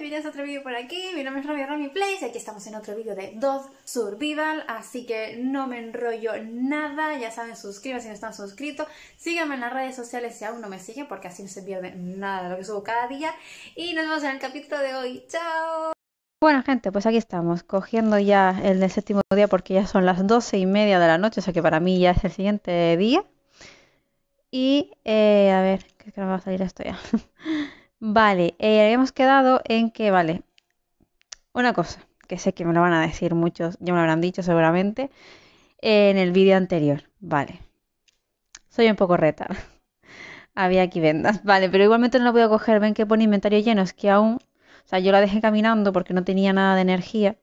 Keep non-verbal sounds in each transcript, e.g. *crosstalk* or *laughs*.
bienvenidos a otro vídeo por aquí, mi nombre es Rami Rami Place, aquí estamos en otro vídeo de Dove Survival, así que no me enrollo nada, ya saben, suscríbanse si no están suscritos, síganme en las redes sociales si aún no me siguen, porque así no se pierde nada de lo que subo cada día, y nos vemos en el capítulo de hoy, ¡chao! Bueno gente, pues aquí estamos, cogiendo ya el del séptimo día porque ya son las doce y media de la noche, o sea que para mí ya es el siguiente día, y eh, a ver, creo que no va a salir esto ya... *laughs* Vale, eh, habíamos quedado en que, vale, una cosa, que sé que me lo van a decir muchos, ya me lo habrán dicho seguramente, en el vídeo anterior, vale. Soy un poco reta. *laughs* Había aquí vendas, vale, pero igualmente no lo voy a coger, ven que pone inventario lleno, es que aún, o sea, yo la dejé caminando porque no tenía nada de energía,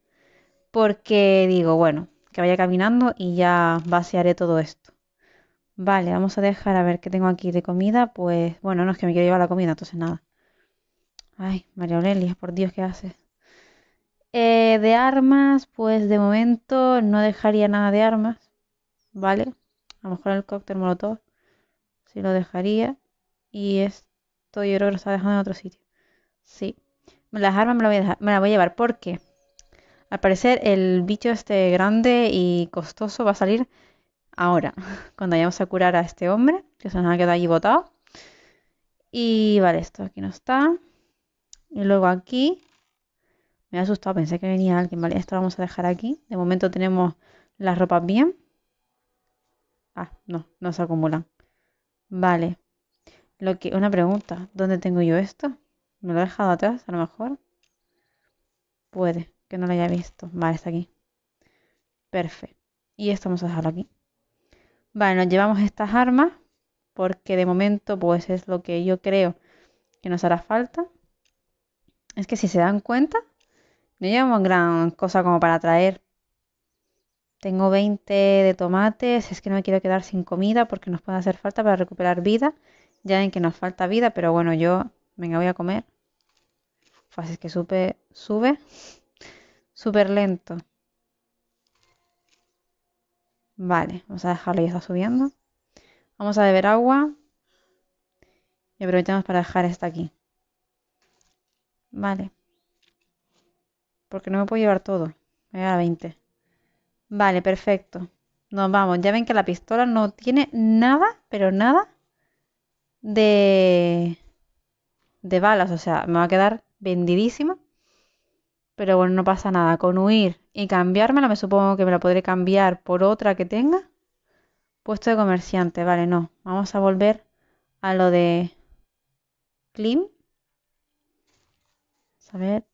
porque digo, bueno, que vaya caminando y ya vaciaré todo esto. Vale, vamos a dejar a ver qué tengo aquí de comida. Pues bueno, no es que me quiero llevar la comida, entonces nada. Ay, María Aurelia, por Dios, ¿qué haces? Eh, de armas, pues de momento no dejaría nada de armas, ¿vale? A lo mejor el cóctel molotov, sí lo dejaría. Y esto yo creo que lo está dejando en otro sitio. Sí. Las armas me las voy a, me voy a llevar porque al parecer el bicho este grande y costoso va a salir ahora, *laughs* cuando vayamos a curar a este hombre, que se nos ha quedado allí botado. Y vale, esto aquí no está. Y luego aquí, me ha asustado, pensé que venía alguien, ¿vale? Esto lo vamos a dejar aquí. De momento tenemos las ropas bien. Ah, no, no se acumulan. Vale. Lo que, una pregunta, ¿dónde tengo yo esto? ¿Me lo he dejado atrás, a lo mejor? Puede, que no lo haya visto. Vale, está aquí. Perfecto. Y esto vamos a dejarlo aquí. Vale, nos llevamos estas armas porque de momento pues es lo que yo creo que nos hará falta. Es que si se dan cuenta, no llevamos gran cosa como para traer. Tengo 20 de tomates, es que no me quiero quedar sin comida porque nos puede hacer falta para recuperar vida. Ya en que nos falta vida, pero bueno, yo, venga, voy a comer. Fácil pues que sube, sube, súper lento. Vale, vamos a dejarlo, ya está subiendo. Vamos a beber agua. Y aprovechamos para dejar esta aquí. Vale. Porque no me puedo llevar todo. Me voy a 20. Vale, perfecto. Nos vamos. Ya ven que la pistola no tiene nada, pero nada de, de balas. O sea, me va a quedar vendidísima. Pero bueno, no pasa nada. Con huir y cambiármela, me supongo que me la podré cambiar por otra que tenga. Puesto de comerciante. Vale, no. Vamos a volver a lo de Klimt a ver.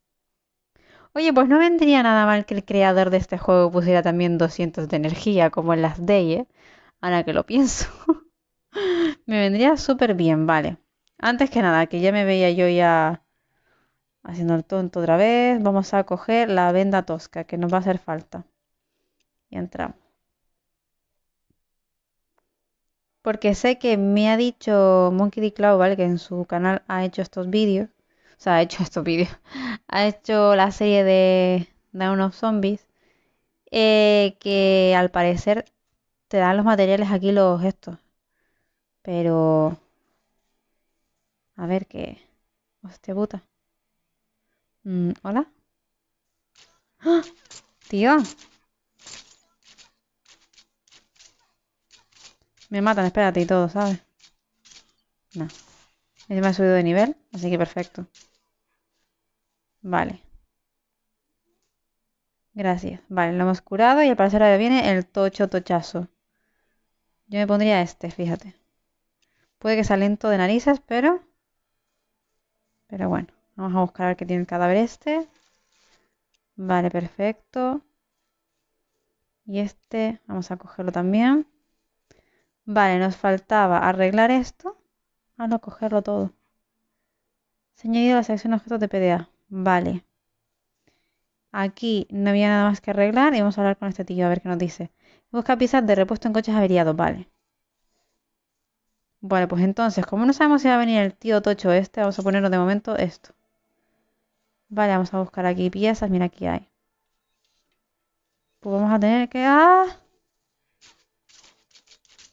Oye, pues no vendría nada mal que el creador de este juego pusiera también 200 de energía, como en las Day, ¿eh? Ahora que lo pienso. *laughs* me vendría súper bien, vale. Antes que nada, que ya me veía yo ya haciendo el tonto otra vez. Vamos a coger la venda tosca, que nos va a hacer falta. Y entramos. Porque sé que me ha dicho Monkey D. Cloud, ¿vale? Que en su canal ha hecho estos vídeos o sea, ha hecho *laughs* estos vídeos, ha hecho la serie de Down of Zombies, eh, que al parecer te dan los materiales aquí los estos. Pero... A ver qué... Hostia puta. Mm, ¿Hola? ¡Ah! ¡Tío! Me matan, espérate y todo, ¿sabes? No. Nah. me ha subido de nivel, así que perfecto. Vale. Gracias. Vale, lo hemos curado y al parecer ahora viene el tocho tochazo. Yo me pondría este, fíjate. Puede que sea lento de narices, pero... Pero bueno, vamos a buscar a ver qué tiene el cadáver este. Vale, perfecto. Y este, vamos a cogerlo también. Vale, nos faltaba arreglar esto. Ah, no, cogerlo todo. Se ha añadido la sección objetos de PDA. Vale. Aquí no había nada más que arreglar y vamos a hablar con este tío a ver qué nos dice. Busca piezas de repuesto en coches averiados, vale. Vale, pues entonces, como no sabemos si va a venir el tío tocho este, vamos a ponerlo de momento esto. Vale, vamos a buscar aquí piezas, mira aquí hay. Pues vamos a tener que... Ah.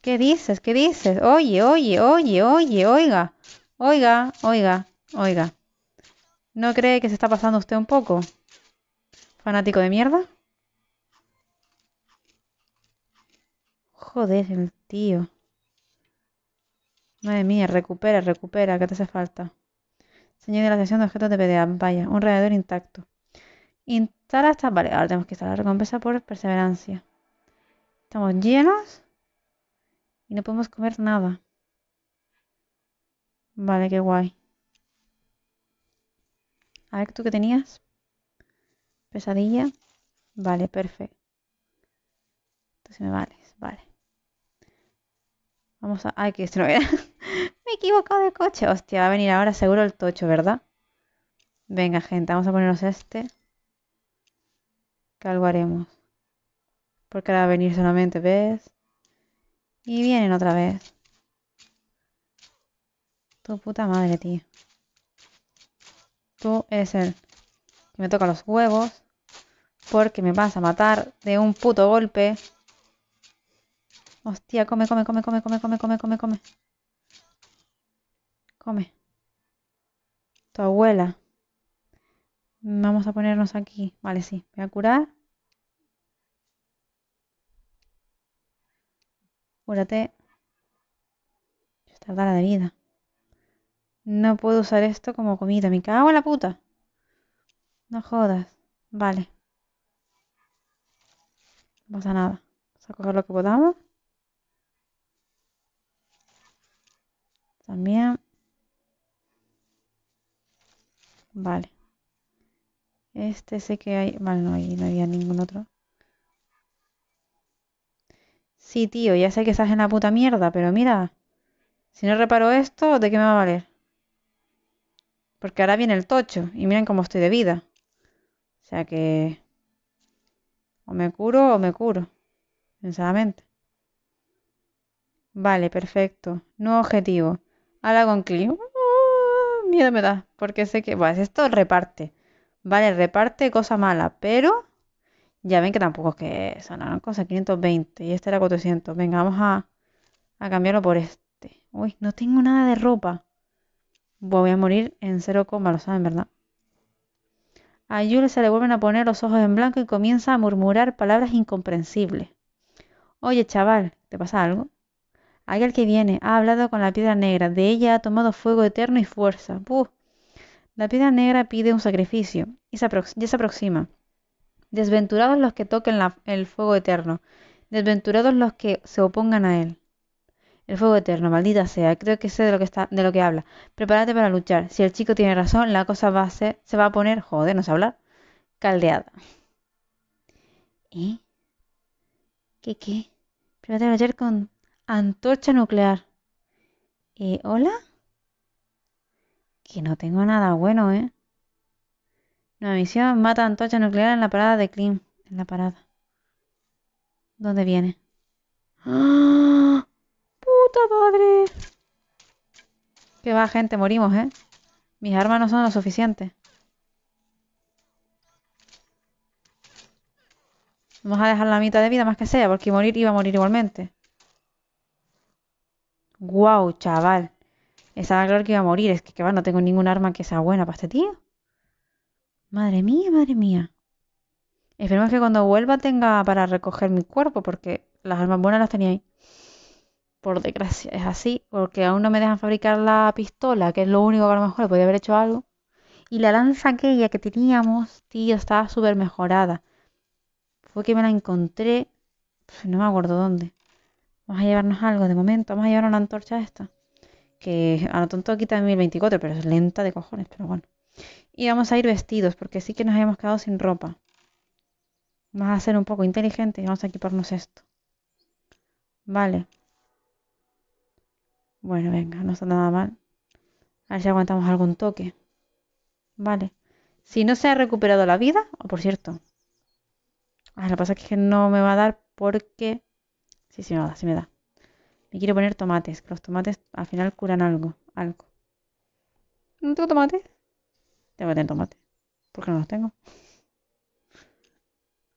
¿Qué dices? ¿Qué dices? Oye, oye, oye, oye, oiga. Oiga, oiga, oiga. ¿No cree que se está pasando usted un poco? ¿Fanático de mierda? Joder, el tío. Madre mía, recupera, recupera, ¿qué te hace falta? Señor de la sesión de objetos de PDA. Vaya, un radiador intacto. Instala esta. Vale, ahora tenemos que instalar la recompensa por perseverancia. Estamos llenos. Y no podemos comer nada. Vale, qué guay. A ver, ¿tú qué tenías? ¿Pesadilla? Vale, perfecto. Entonces me vales, vale. Vamos a... Ay, que esto *laughs* me he equivocado de coche. Hostia, va a venir ahora seguro el tocho, ¿verdad? Venga, gente, vamos a ponernos este. Que algo haremos. Porque ahora va a venir solamente, ¿ves? Y vienen otra vez. Tu puta madre, tío tú es el que me toca los huevos. Porque me vas a matar de un puto golpe. Hostia, come, come, come, come, come, come, come, come, come. Come. Tu abuela. Vamos a ponernos aquí. Vale, sí. Voy a curar. Cúrate. Esta de vida. No puedo usar esto como comida. Me cago en la puta. No jodas. Vale. No pasa nada. Vamos a coger lo que podamos. También. Vale. Este sé que hay... Vale, no, hay. no había ningún otro. Sí, tío, ya sé que estás en la puta mierda, pero mira. Si no reparo esto, ¿de qué me va a valer? Porque ahora viene el tocho y miren cómo estoy de vida. O sea que... O me curo o me curo. Pensadamente. Vale, perfecto. Nuevo objetivo. Ahora con clic. ¡Oh! miedo me da. Porque sé que... Bueno, esto reparte. Vale, reparte cosa mala. Pero... Ya ven que tampoco es que sonaron cosas 520 y este era 400. Venga, vamos a, a cambiarlo por este. Uy, no tengo nada de ropa voy a morir en cero coma, lo saben, ¿verdad? A Yule se le vuelven a poner los ojos en blanco y comienza a murmurar palabras incomprensibles. Oye, chaval, ¿te pasa algo? Hay alguien que viene ha hablado con la piedra negra, de ella ha tomado fuego eterno y fuerza. La piedra negra pide un sacrificio y se, aproxima. Desventurados los que toquen el fuego eterno, desventurados los que se opongan a él. El fuego eterno, maldita sea, creo que sé de lo que, está, de lo que habla. Prepárate para luchar. Si el chico tiene razón, la cosa va a ser, se va a poner, joder, no sé hablar, caldeada. ¿Eh? ¿Qué qué? Prepárate para luchar con antorcha nuclear. ¿Eh, ¿Hola? Que no tengo nada bueno, ¿eh? Nueva misión, mata antorcha nuclear en la parada de Klim. En la parada. ¿Dónde viene? ¡Ah! puta madre! Que va, gente, morimos, ¿eh? Mis armas no son lo suficiente. Vamos a dejar la mitad de vida más que sea, porque morir iba a morir igualmente. ¡Guau, chaval! Esa claro que iba a morir. Es que, que va, no tengo ningún arma que sea buena para este tío. Madre mía, madre mía. Esperemos que cuando vuelva tenga para recoger mi cuerpo, porque las armas buenas las tenía ahí por desgracia, es así, porque aún no me dejan fabricar la pistola, que es lo único que a lo mejor le podía haber hecho algo. Y la lanza aquella que teníamos, tío, estaba súper mejorada. Fue que me la encontré, no me acuerdo dónde. Vamos a llevarnos algo de momento, vamos a llevar una antorcha esta. Que a lo tonto quita 1024, pero es lenta de cojones, pero bueno. Y vamos a ir vestidos, porque sí que nos habíamos quedado sin ropa. Vamos a ser un poco inteligentes y vamos a equiparnos esto. Vale. Bueno, venga, no está nada mal. A ver si aguantamos algún toque. Vale. Si no se ha recuperado la vida, o por cierto. Ah, lo que pasa es que no me va a dar porque... Sí, sí me da, sí me da. Me quiero poner tomates, que los tomates al final curan algo. Algo. ¿No tengo tomate? Tengo que tener tomate, ¿Por qué no los tengo?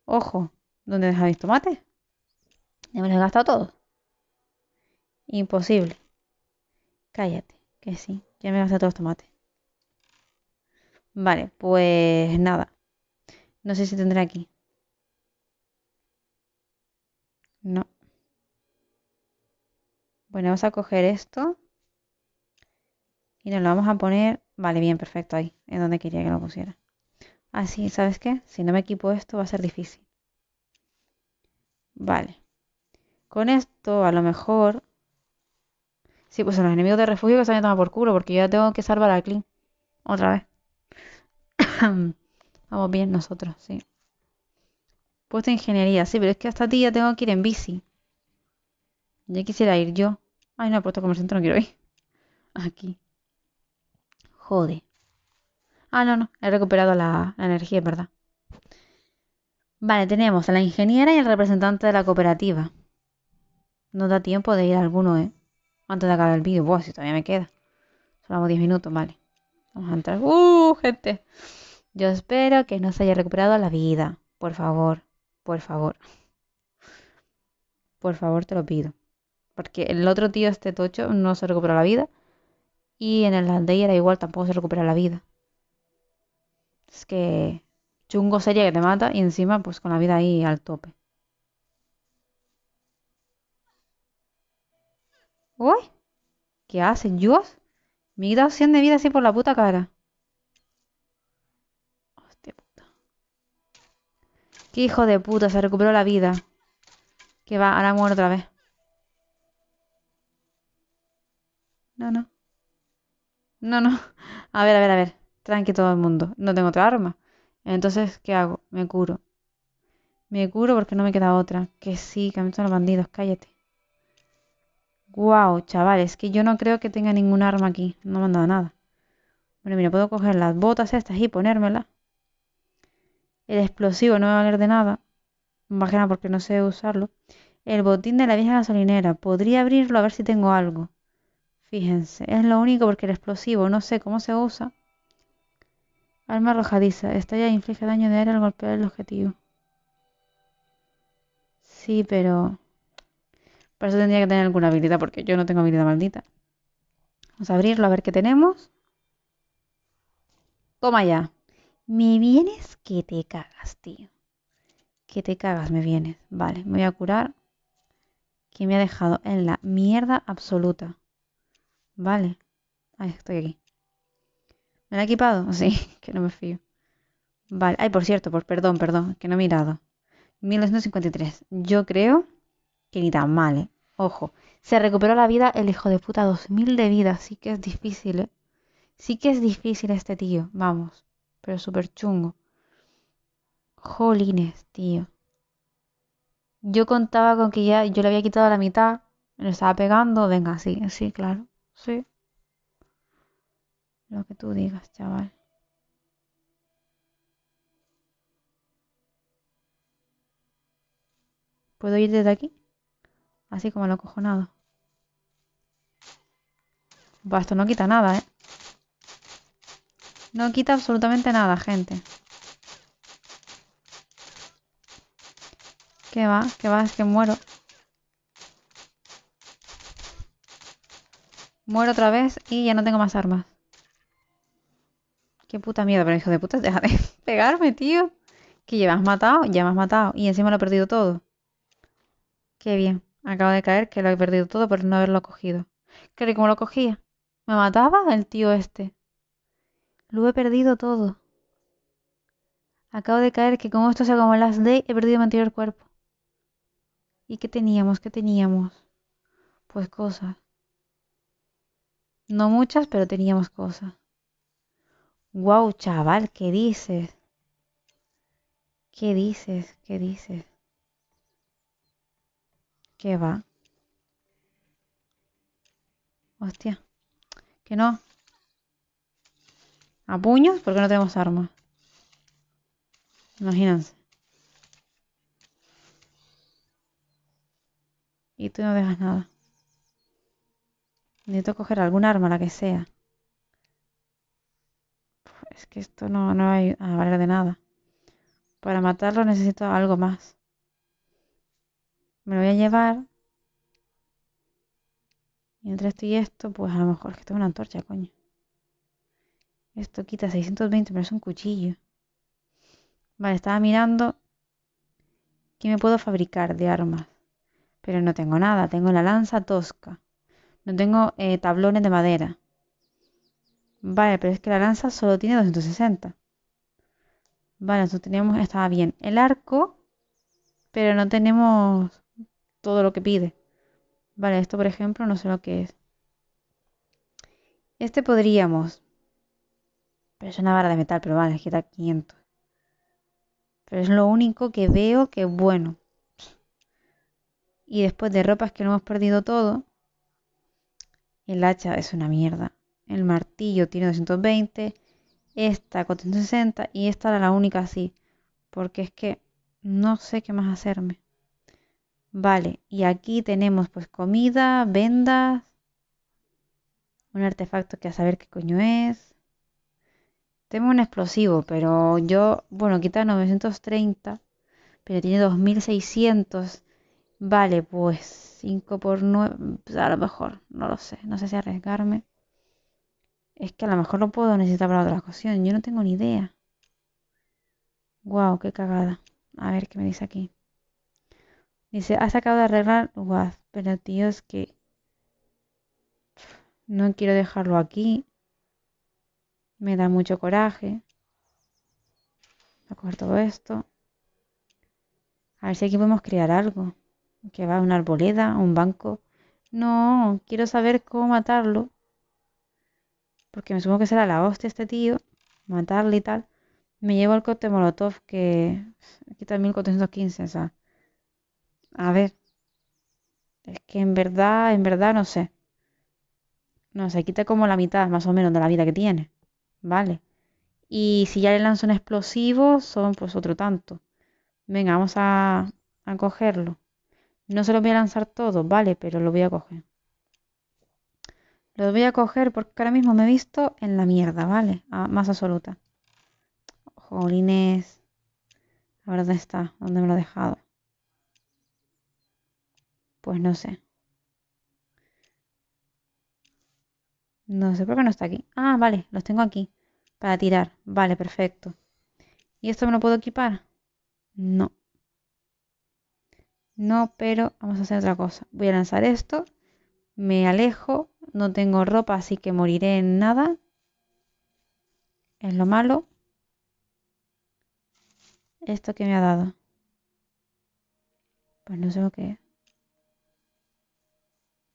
Ojo, ¿dónde dejáis tomate me los he gastado todos. Imposible. Cállate, que sí, ya me gasté todos los tomates. Vale, pues nada. No sé si tendré aquí. No. Bueno, vamos a coger esto. Y nos lo vamos a poner... Vale, bien, perfecto, ahí. En donde quería que lo pusiera. Así, ah, ¿sabes qué? Si no me equipo esto va a ser difícil. Vale. Con esto a lo mejor Sí, pues los enemigos de refugio que se han tomado por culo, porque yo ya tengo que salvar a Clint. Otra vez. *coughs* Vamos bien nosotros, sí. Puesto ingeniería, sí, pero es que hasta ti ya tengo que ir en bici. Ya quisiera ir yo. Ay, no, puesto comerciante no quiero ir. *laughs* Aquí. Jode. Ah, no, no. He recuperado la, energía, ¿verdad? Vale, tenemos a la ingeniera y al representante de la cooperativa. No da tiempo de ir a alguno, ¿eh? antes de acabar el vídeo. si todavía me queda. Solo 10 minutos, vale. Vamos a entrar. ¡Uh, gente! Yo espero que no se haya recuperado la vida. Por favor, por favor. Por favor, te lo pido. Porque el otro tío, este tocho, no se recuperó la vida. Y en el landey era igual, tampoco se recupera la vida. Es que chungo sería que te mata y encima pues con la vida ahí al tope. Uy, ¿qué hacen? yo? Me he 100 de vida así por la puta cara. Hostia puta. Qué hijo de puta, se recuperó la vida. Que va, ahora muero otra vez. No, no. No, no. A ver, a ver, a ver. Tranqui todo el mundo. No tengo otra arma. Entonces, ¿qué hago? Me curo. Me curo porque no me queda otra. Que sí, que me son los bandidos. Cállate. Guau, chavales, que yo no creo que tenga ningún arma aquí. No me han dado nada. Bueno, mira, puedo coger las botas estas y ponérmelas. El explosivo no me va a valer de nada. Más porque no sé usarlo. El botín de la vieja gasolinera. Podría abrirlo a ver si tengo algo. Fíjense, es lo único porque el explosivo no sé cómo se usa. Arma arrojadiza. Esta ya inflige daño de aire al golpear el objetivo. Sí, pero... Para eso tendría que tener alguna habilidad, porque yo no tengo habilidad maldita. Vamos a abrirlo a ver qué tenemos. Toma ya. Me vienes que te cagas, tío. Que te cagas, me vienes. Vale, voy a curar. Que me ha dejado en la mierda absoluta. Vale. Ay, estoy aquí. ¿Me la he equipado? *laughs* Sí, que no me fío. Vale. Ay, por cierto, por perdón, perdón, que no he mirado. 1953. Yo creo que ni tan mal, ¿eh? Ojo, se recuperó la vida el hijo de puta, 2000 de vida, sí que es difícil, ¿eh? Sí que es difícil este tío, vamos, pero súper chungo. Jolines, tío. Yo contaba con que ya yo le había quitado la mitad, me lo estaba pegando, venga, sí, sí, claro, sí. Lo que tú digas, chaval. ¿Puedo ir desde aquí? Así como lo acojonado. esto no quita nada, ¿eh? No quita absolutamente nada, gente. ¿Qué va? ¿Qué va? Es que muero. Muero otra vez y ya no tengo más armas. Qué puta mierda, pero hijo de puta, *laughs* deja de pegarme, tío. Que ya me has matado, ya me has matado. Y encima lo he perdido todo. Qué bien. Acabo de caer que lo he perdido todo por no haberlo cogido. ¿Cree cómo lo cogía? ¿Me mataba el tío este? Lo he perdido todo. Acabo de caer que con esto se como las ley, he perdido mi anterior cuerpo. ¿Y qué teníamos? ¿Qué teníamos? Pues cosas. No muchas, pero teníamos cosas. Wow, chaval, ¿qué dices? ¿Qué dices? ¿Qué dices? ¿Qué va? Hostia. Que no. A puños porque no tenemos armas. Imagínense. Y tú no dejas nada. Necesito coger algún arma, la que sea. Es que esto no, va a valer de nada. Para matarlo necesito algo más me lo voy a llevar. Y entre esto y esto, pues a lo mejor es que tengo una antorcha, coño. Esto quita 620, pero es un cuchillo. Vale, estaba mirando qué me puedo fabricar de armas. Pero no tengo nada. Tengo la lanza tosca. No tengo eh, tablones de madera. Vale, pero es que la lanza solo tiene 260. Vale, nosotros teníamos, estaba bien. El arco, pero no tenemos todo lo que pide. Vale, esto por ejemplo no sé lo que es. Este podríamos. Pero es una barra de metal, pero vale, es que da 500. Pero es lo único que veo que es bueno. Y después de ropas que no hemos perdido todo. El hacha es una mierda. El martillo tiene 220. Esta 460. Y esta era la única así. Porque es que no sé qué más hacerme. Vale, y aquí tenemos pues comida, vendas, un artefacto que a saber qué coño es. Tengo un explosivo, pero yo, bueno, quita 930, pero tiene 2600. Vale, pues 5 por 9, pues, a lo mejor, no lo sé, no sé si arriesgarme. Es que a lo mejor lo puedo necesitar para otra ocasión, yo no tengo ni idea. Wow, qué cagada. A ver qué me dice aquí. Dice, has acabado de arreglar. guaz, pero tío, es que no quiero dejarlo aquí. Me da mucho coraje. Voy a coger todo esto. A ver si aquí podemos crear algo. Que va a una arboleda, un banco. No, quiero saber cómo matarlo. Porque me supongo que será la hostia este tío. Matarle y tal. Me llevo el corte molotov que... Aquí está 1415, o sea... A ver. Es que en verdad, en verdad no sé. No sé, quita como la mitad más o menos de la vida que tiene. Vale. Y si ya le lanzo un explosivo, son pues otro tanto. Venga, vamos a, a cogerlo. No se lo voy a lanzar todo, vale, pero lo voy a coger. Lo voy a coger porque ahora mismo me he visto en la mierda, ¿vale? más absoluta. Jolines. A ver dónde está, dónde me lo he dejado. Pues no sé. No sé por qué no está aquí. Ah, vale, los tengo aquí. Para tirar. Vale, perfecto. ¿Y esto me lo puedo equipar? No. No, pero vamos a hacer otra cosa. Voy a lanzar esto. Me alejo. No tengo ropa, así que moriré en nada. Es lo malo. Esto que me ha dado. Pues no sé lo que es.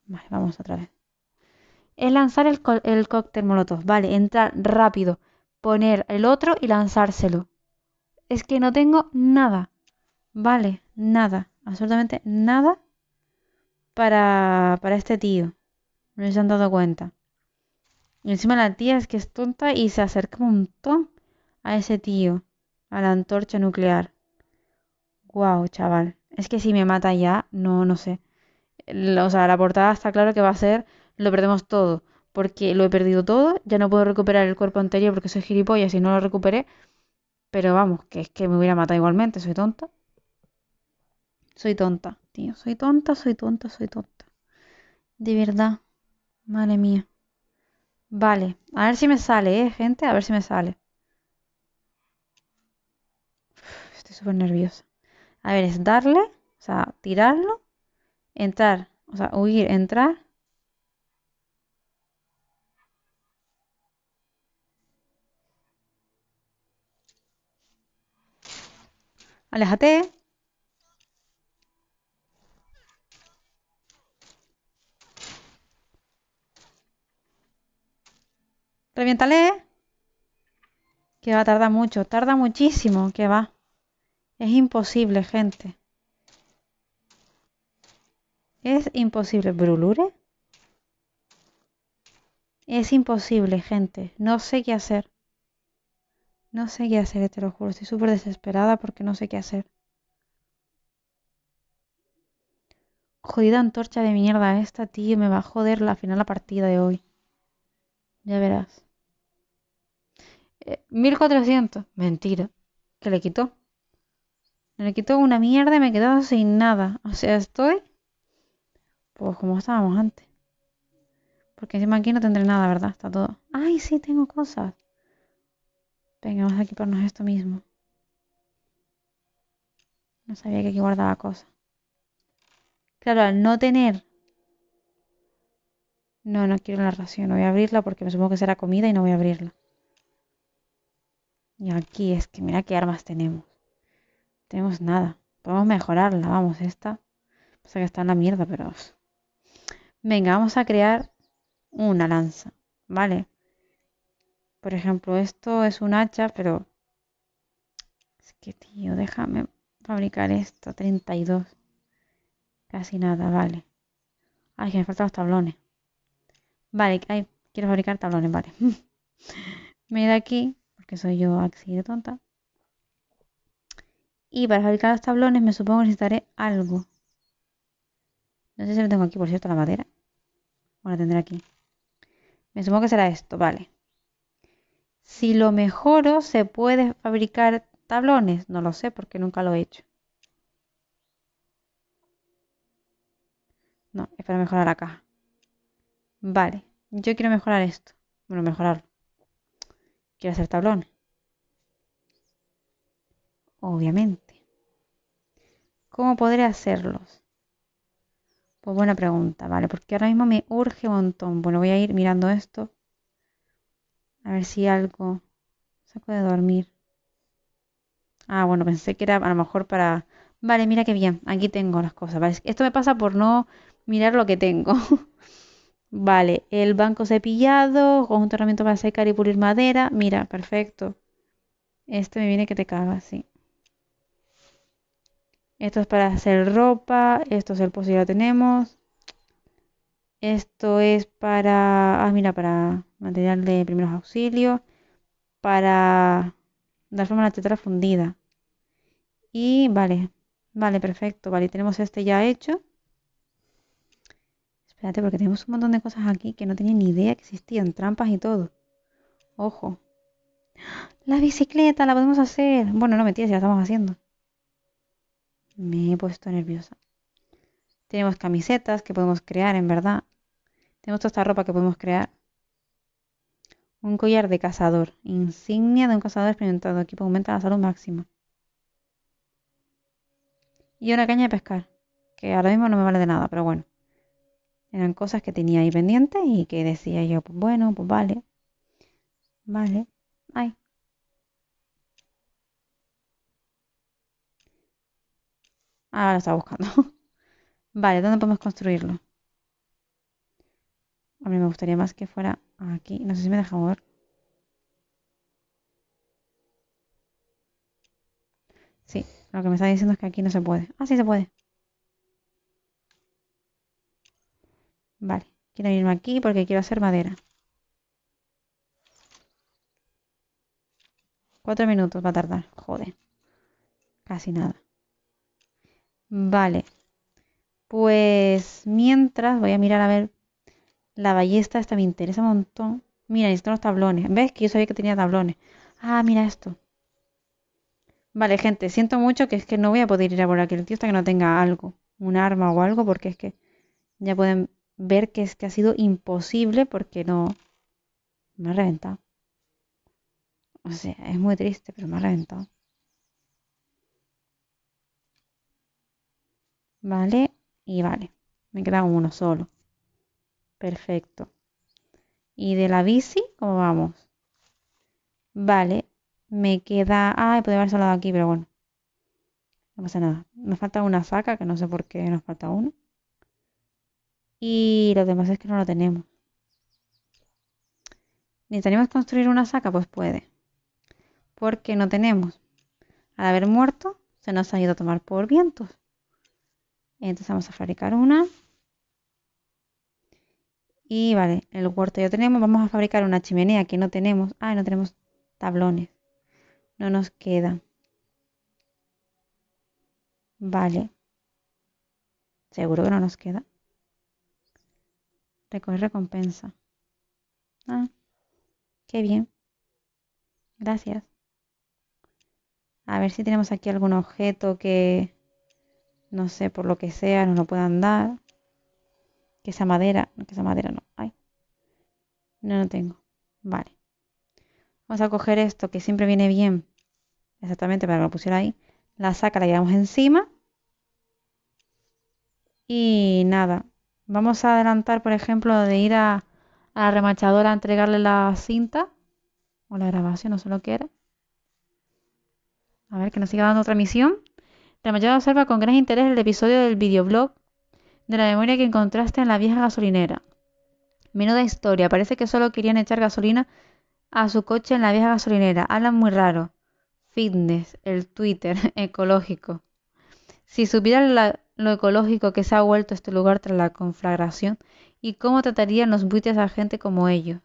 Vale, vamos otra vez. Es lanzar el, el cóctel molotov. Vale, entrar rápido. Poner el otro y lanzárselo. Es que no tengo nada. Vale, nada. Absolutamente nada para, para este tío. No se han dado cuenta. Y encima la tía es que es tonta y se acerca un montón a ese tío. A la antorcha nuclear. Guau, chaval. Es que si me mata ya, no, no sé o sea, la portada está claro que va a ser lo perdemos todo, porque lo he perdido todo, ya no puedo recuperar el cuerpo anterior porque soy gilipollas y no lo recuperé, pero vamos, que es que me hubiera matado igualmente, soy tonta. Soy tonta, tío, soy tonta, soy tonta, soy tonta. De verdad, madre mía. Vale, a ver si me sale, eh, gente, a ver si me sale. estoy súper nerviosa. A ver, es darle, o sea, tirarlo entrar, o sea, huir, entrar. Aléjate. Reviéntale. Que va a tardar mucho, tarda muchísimo, que va. Es imposible, gente. Es imposible, brulure. Es imposible, gente. No sé qué hacer. No sé qué hacer, te lo juro. Estoy súper desesperada porque no sé qué hacer. Jodida antorcha de mierda esta, tío. Me va a joder la final la partida de hoy. Ya verás. 1400. Eh, Mentira. Que le quitó. Me le quitó una mierda y me he quedado sin nada. O sea, estoy pues como estábamos antes. Porque encima aquí no tendré nada, ¿verdad? Está todo. ¡Ay, sí, tengo cosas! Venga, vamos a equiparnos esto mismo. No sabía que aquí guardaba cosas. Claro, al no tener... No, no quiero la ración. No voy a abrirla porque me supongo que será comida y no voy a abrirla. Y aquí es que mira qué armas tenemos. Tenemos nada. Podemos mejorarla, vamos, esta. Pasa que está en la mierda, pero... Venga, vamos a crear una lanza, ¿vale? Por ejemplo, esto es un hacha, pero... Es que, tío, déjame fabricar esto. 32. Casi nada, vale. Ay, que me faltan los tablones. Vale, quiero fabricar tablones, vale. *laughs* me aquí, porque soy yo así de tonta. Y para fabricar los tablones me supongo que necesitaré algo. No sé si lo tengo aquí, por cierto, la madera. Bueno, tendré aquí. Me supongo que será esto, vale. Si lo mejoro, ¿se puede fabricar tablones? No lo sé porque nunca lo he hecho. No, es para mejorar la caja. Vale, yo quiero mejorar esto. Bueno, mejorar. Quiero hacer tablones. Obviamente. ¿Cómo podré hacerlos? Pues buena pregunta, ¿vale? Porque ahora mismo me urge un montón. Bueno, voy a ir mirando esto. A ver si algo saco de dormir. Ah, bueno, pensé que era a lo mejor para... Vale, mira qué bien. Aquí tengo las cosas. esto me pasa por no mirar lo que tengo. *laughs* vale, el banco cepillado, con un herramientas para secar y pulir madera. Mira, perfecto. Este me viene que te caga, sí. Esto es para hacer ropa. Esto es el pozo, ya tenemos. Esto es para. Ah, mira, para material de primeros auxilios. Para dar forma a la tetra fundida. Y vale, vale, perfecto. Vale, tenemos este ya hecho. Espérate, porque tenemos un montón de cosas aquí que no tenía ni idea que existían. Trampas y todo. Ojo. ¡Ah! La bicicleta la podemos hacer. Bueno, no metías ya la estamos haciendo. Me he puesto nerviosa. Tenemos camisetas que podemos crear, en verdad. Tenemos toda esta ropa que podemos crear. Un collar de cazador. Insignia de un cazador experimentado. Equipo aumenta la salud máxima. Y una caña de pescar. Que ahora mismo no me vale de nada, pero bueno. Eran cosas que tenía ahí pendientes y que decía yo, pues bueno, pues vale. Vale. Ay, Ah, lo estaba buscando. *laughs* vale, ¿dónde podemos construirlo? A mí me gustaría más que fuera aquí. No sé si me deja mover. Sí, lo que me está diciendo es que aquí no se puede. Ah, sí se puede. Vale, quiero irme aquí porque quiero hacer madera. Cuatro minutos va a tardar. Joder. Casi nada. Vale. Pues mientras voy a mirar a ver la ballesta, esta me interesa un montón. Mira, necesito los tablones. ¿Ves que yo sabía que tenía tablones? Ah, mira esto. Vale, gente, siento mucho que es que no voy a poder ir a por aquel tío hasta que no tenga algo, un arma o algo, porque es que ya pueden ver que es que ha sido imposible porque no me ha reventado. O sea, es muy triste, pero me ha reventado. Vale, y vale. Me queda uno solo. Perfecto. ¿Y de la bici? ¿Cómo vamos? Vale, me queda... Ah, podría haber salado aquí, pero bueno. No pasa nada. Nos falta una saca, que no sé por qué nos falta uno Y lo demás es que no lo tenemos. ¿Necesitamos construir una saca? Pues puede. Porque no tenemos. Al haber muerto, se nos ha ido a tomar por vientos. Entonces vamos a fabricar una. Y vale, el huerto ya tenemos. Vamos a fabricar una chimenea que no tenemos. Ah, no tenemos tablones. No nos queda. Vale. Seguro que no nos queda. Recoger recompensa. Ah, qué bien. Gracias. A ver si tenemos aquí algún objeto que no sé, por lo que sea, no lo puedan dar. Que esa madera, que esa madera no. Ay. No, no tengo. Vale. Vamos a coger esto que siempre viene bien. Exactamente para que lo pusiera ahí. La saca, la llevamos encima. Y nada. Vamos a adelantar, por ejemplo, de ir a, a la remachadora a entregarle la cinta. O la grabación, no sé lo que era. A ver, que nos siga dando otra misión. La observa con gran interés el episodio del videoblog de la memoria que encontraste en la vieja gasolinera. Menuda historia, parece que solo querían echar gasolina a su coche en la vieja gasolinera. Hablan muy raro. Fitness, el Twitter, *laughs* ecológico. Si supieran lo ecológico que se ha vuelto este lugar tras la conflagración y cómo tratarían los buitres a gente como ellos.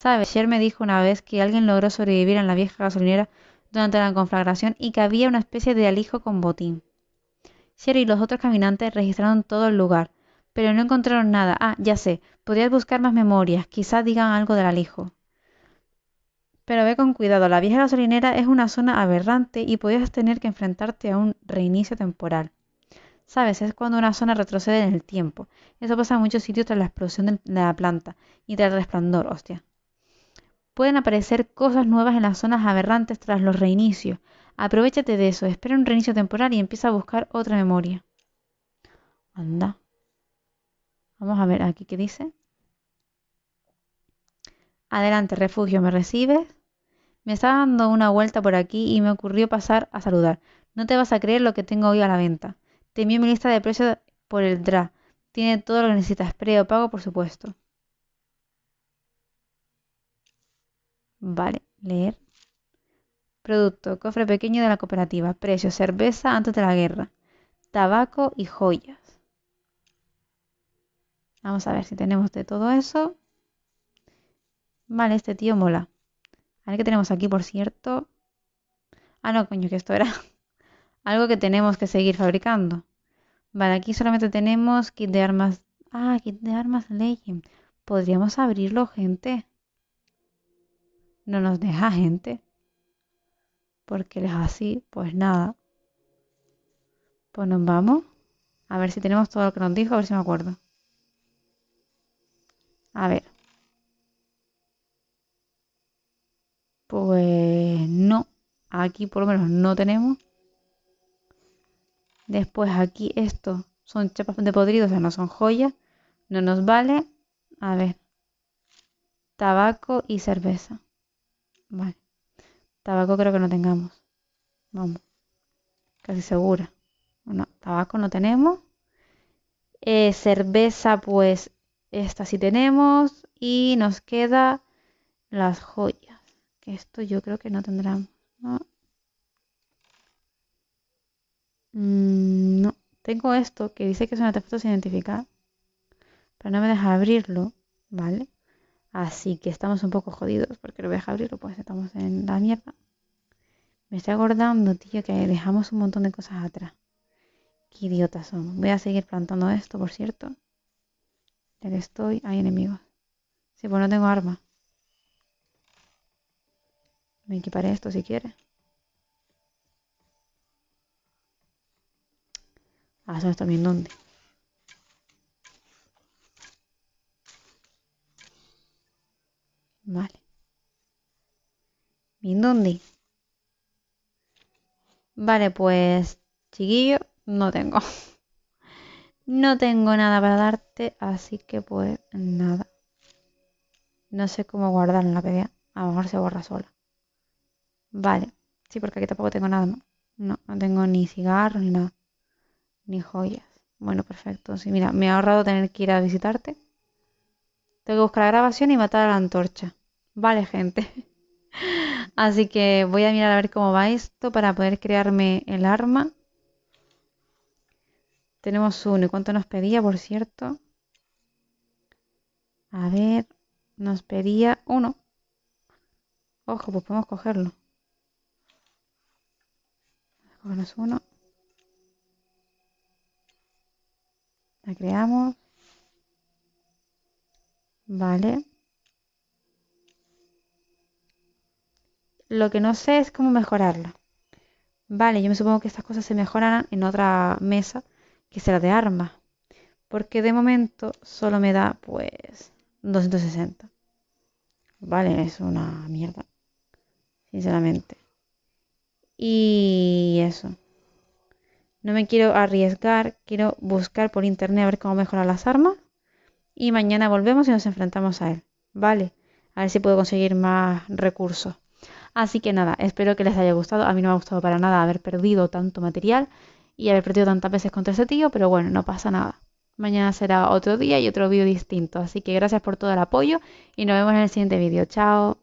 Sabes, ayer me dijo una vez que alguien logró sobrevivir en la vieja gasolinera durante la conflagración y que había una especie de alijo con botín. Sherry y los otros caminantes registraron todo el lugar, pero no encontraron nada. Ah, ya sé, podrías buscar más memorias, quizás digan algo del alijo. Pero ve con cuidado, la vieja gasolinera es una zona aberrante y podrías tener que enfrentarte a un reinicio temporal. Sabes, es cuando una zona retrocede en el tiempo. Eso pasa en muchos sitios tras la explosión de la planta y tras el resplandor, hostia. Pueden aparecer cosas nuevas en las zonas aberrantes tras los reinicios. Aprovechate de eso, espera un reinicio temporal y empieza a buscar otra memoria. Anda. Vamos a ver aquí qué dice. Adelante, refugio, ¿me recibes? Me estaba dando una vuelta por aquí y me ocurrió pasar a saludar. No te vas a creer lo que tengo hoy a la venta. Te envío mi lista de precios por el DRA. Tiene todo lo que necesitas, pago, por supuesto. Vale, leer. Producto, cofre pequeño de la cooperativa. Precio, cerveza antes de la guerra. Tabaco y joyas. Vamos a ver si tenemos de todo eso. Vale, este tío mola. A ver qué tenemos aquí, por cierto. Ah, no, coño, que esto era *laughs* algo que tenemos que seguir fabricando. Vale, aquí solamente tenemos kit de armas. Ah, kit de armas Legend. Podríamos abrirlo, gente no nos deja gente. Porque les es así, pues nada. Pues nos vamos. A ver si tenemos todo lo que nos dijo, a ver si me acuerdo. A ver. Pues no. Aquí por lo menos no tenemos. Después aquí esto son chapas de podridos o sea, no son joyas. No nos vale. A ver. Tabaco y cerveza. Vale. Tabaco creo que no tengamos. Vamos. Casi segura. Bueno, tabaco no tenemos. Eh, cerveza, pues esta sí tenemos. Y nos queda las joyas. Que esto yo creo que no tendrán. No. Mm, no. Tengo esto que dice que es un artefacto sin identificar. Pero no me deja abrirlo. Vale. Así que estamos un poco jodidos porque lo voy a abrirlo, pues estamos en la mierda. Me estoy acordando, tío, que dejamos un montón de cosas atrás. Qué idiotas somos. Voy a seguir plantando esto, por cierto. Ya que estoy, hay enemigos. Sí, pues no tengo arma. Me equiparé esto si quiere. Ah, eso está bien dónde. dónde Vale, pues chiquillo, no tengo. *laughs* No tengo nada para darte, así que pues nada. No sé cómo guardar en la pelea. A lo mejor se borra sola. Vale. Sí, porque aquí tampoco tengo nada, ¿no? No, tengo ni cigarro ni nada. Ni joyas. Bueno, perfecto. Sí, mira, me ha ahorrado tener que ir a visitarte. Tengo que buscar la grabación y matar a la antorcha. Vale, gente. *laughs* Así que voy a mirar a ver cómo va esto para poder crearme el arma. Tenemos uno. ¿Y cuánto nos pedía, por cierto? A ver, nos pedía uno. Ojo, pues podemos cogerlo. Cogemos uno. La creamos. Vale. Lo que no sé es cómo mejorarla. Vale, yo me supongo que estas cosas se mejorarán en otra mesa que será de armas. Porque de momento solo me da pues 260. Vale, es una mierda. Sinceramente. Y eso. No me quiero arriesgar, quiero buscar por internet a ver cómo mejorar las armas. Y mañana volvemos y nos enfrentamos a él. Vale, a ver si puedo conseguir más recursos. Así que nada, espero que les haya gustado. A mí no me ha gustado para nada haber perdido tanto material y haber perdido tantas veces contra ese tío, pero bueno, no pasa nada. Mañana será otro día y otro vídeo distinto. Así que gracias por todo el apoyo y nos vemos en el siguiente vídeo. Chao.